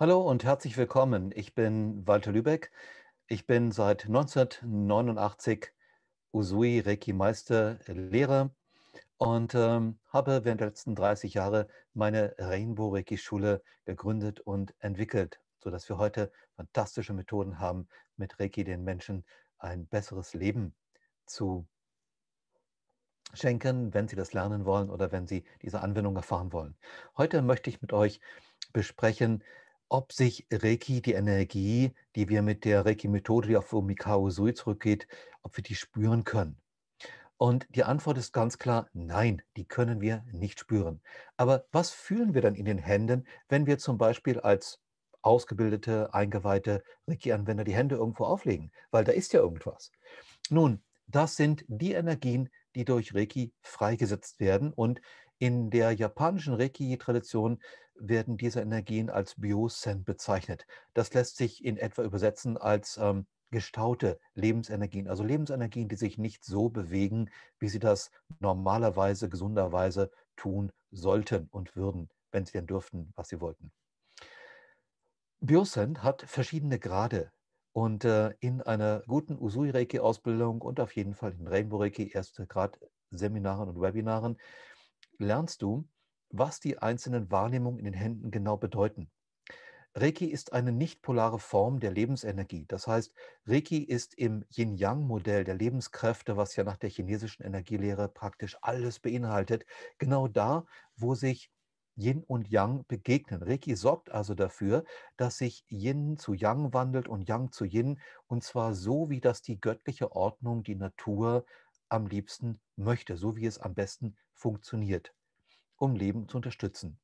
Hallo und herzlich willkommen. Ich bin Walter Lübeck. Ich bin seit 1989 Usui Reiki Meister äh, Lehrer und ähm, habe während der letzten 30 Jahre meine Rainbow Reiki Schule gegründet und entwickelt, sodass wir heute fantastische Methoden haben, mit Reiki den Menschen ein besseres Leben zu schenken, wenn sie das lernen wollen oder wenn sie diese Anwendung erfahren wollen. Heute möchte ich mit euch besprechen, ob sich Reiki, die Energie, die wir mit der Reiki-Methode, die auf Mikao Sui zurückgeht, ob wir die spüren können. Und die Antwort ist ganz klar, nein, die können wir nicht spüren. Aber was fühlen wir dann in den Händen, wenn wir zum Beispiel als ausgebildete, eingeweihte Reiki-Anwender die Hände irgendwo auflegen? Weil da ist ja irgendwas. Nun, das sind die Energien, die durch Reiki freigesetzt werden. Und in der japanischen Reiki-Tradition werden diese Energien als Biosen bezeichnet. Das lässt sich in etwa übersetzen als ähm, gestaute Lebensenergien, also Lebensenergien, die sich nicht so bewegen, wie sie das normalerweise, gesunderweise tun sollten und würden, wenn sie denn dürften, was sie wollten. Biosen hat verschiedene Grade und äh, in einer guten Usui-Reiki-Ausbildung und auf jeden Fall in Rainbow-Reiki, erste Grad-Seminaren und Webinaren, lernst du, was die einzelnen Wahrnehmungen in den Händen genau bedeuten. Reiki ist eine nichtpolare Form der Lebensenergie. Das heißt, Reiki ist im Yin-Yang-Modell der Lebenskräfte, was ja nach der chinesischen Energielehre praktisch alles beinhaltet, genau da, wo sich Yin und Yang begegnen. Reiki sorgt also dafür, dass sich Yin zu Yang wandelt und Yang zu Yin, und zwar so, wie das die göttliche Ordnung, die Natur am liebsten möchte, so wie es am besten funktioniert, um Leben zu unterstützen.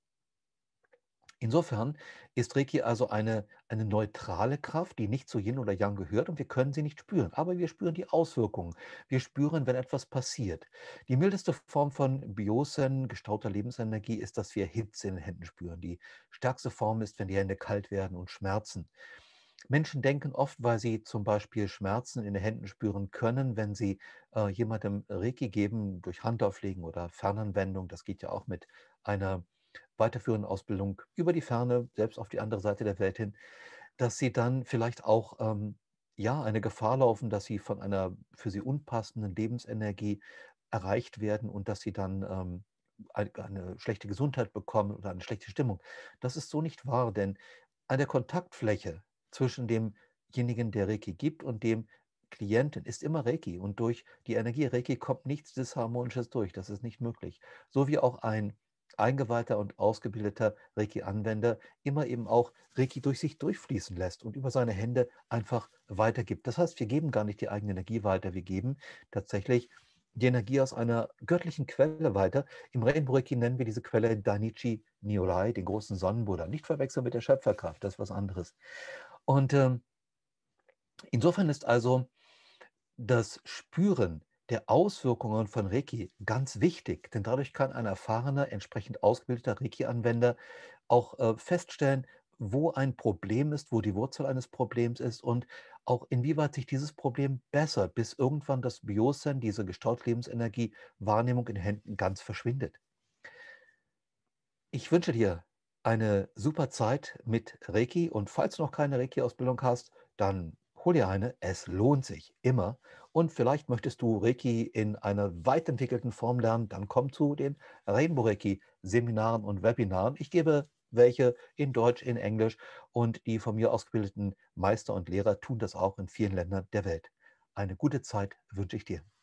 Insofern ist Reiki also eine, eine neutrale Kraft, die nicht zu Yin oder Yang gehört und wir können sie nicht spüren. Aber wir spüren die Auswirkungen. Wir spüren, wenn etwas passiert. Die mildeste Form von Biosen, gestauter Lebensenergie, ist, dass wir Hitze in den Händen spüren. Die stärkste Form ist, wenn die Hände kalt werden und schmerzen. Menschen denken oft, weil sie zum Beispiel Schmerzen in den Händen spüren können, wenn sie äh, jemandem Reiki geben, durch Handauflegen oder Fernanwendung, das geht ja auch mit einer weiterführenden Ausbildung über die Ferne, selbst auf die andere Seite der Welt hin, dass sie dann vielleicht auch ähm, ja eine Gefahr laufen, dass sie von einer für sie unpassenden Lebensenergie erreicht werden und dass sie dann ähm, eine schlechte Gesundheit bekommen oder eine schlechte Stimmung. Das ist so nicht wahr, denn an der Kontaktfläche zwischen demjenigen, der Reiki gibt und dem Klienten ist immer Reiki und durch die Energie Reiki kommt nichts Disharmonisches durch. Das ist nicht möglich. So wie auch ein eingeweihter und ausgebildeter Reiki-Anwender immer eben auch Reiki durch sich durchfließen lässt und über seine Hände einfach weitergibt. Das heißt, wir geben gar nicht die eigene Energie weiter, wir geben tatsächlich die Energie aus einer göttlichen Quelle weiter. Im Rainbow Reiki nennen wir diese Quelle Dainichi Niolai, den großen Sonnenbuddha. Nicht verwechseln mit der Schöpferkraft, das ist was anderes. Und ähm, insofern ist also das Spüren der Auswirkungen von Reiki ganz wichtig, denn dadurch kann ein erfahrener, entsprechend ausgebildeter Reiki-Anwender auch äh, feststellen, wo ein Problem ist, wo die Wurzel eines Problems ist und auch inwieweit sich dieses Problem bessert, bis irgendwann das Biosen, diese gestaut Lebensenergie, Wahrnehmung in Händen ganz verschwindet. Ich wünsche dir eine super Zeit mit Reiki und falls du noch keine Reiki-Ausbildung hast, dann hol dir eine. Es lohnt sich immer. Und vielleicht möchtest du Reiki in einer weit entwickelten Form lernen, dann komm zu den Rainbow Reiki Seminaren und Webinaren. Ich gebe welche in Deutsch, in Englisch und die von mir ausgebildeten Meister und Lehrer tun das auch in vielen Ländern der Welt. Eine gute Zeit wünsche ich dir.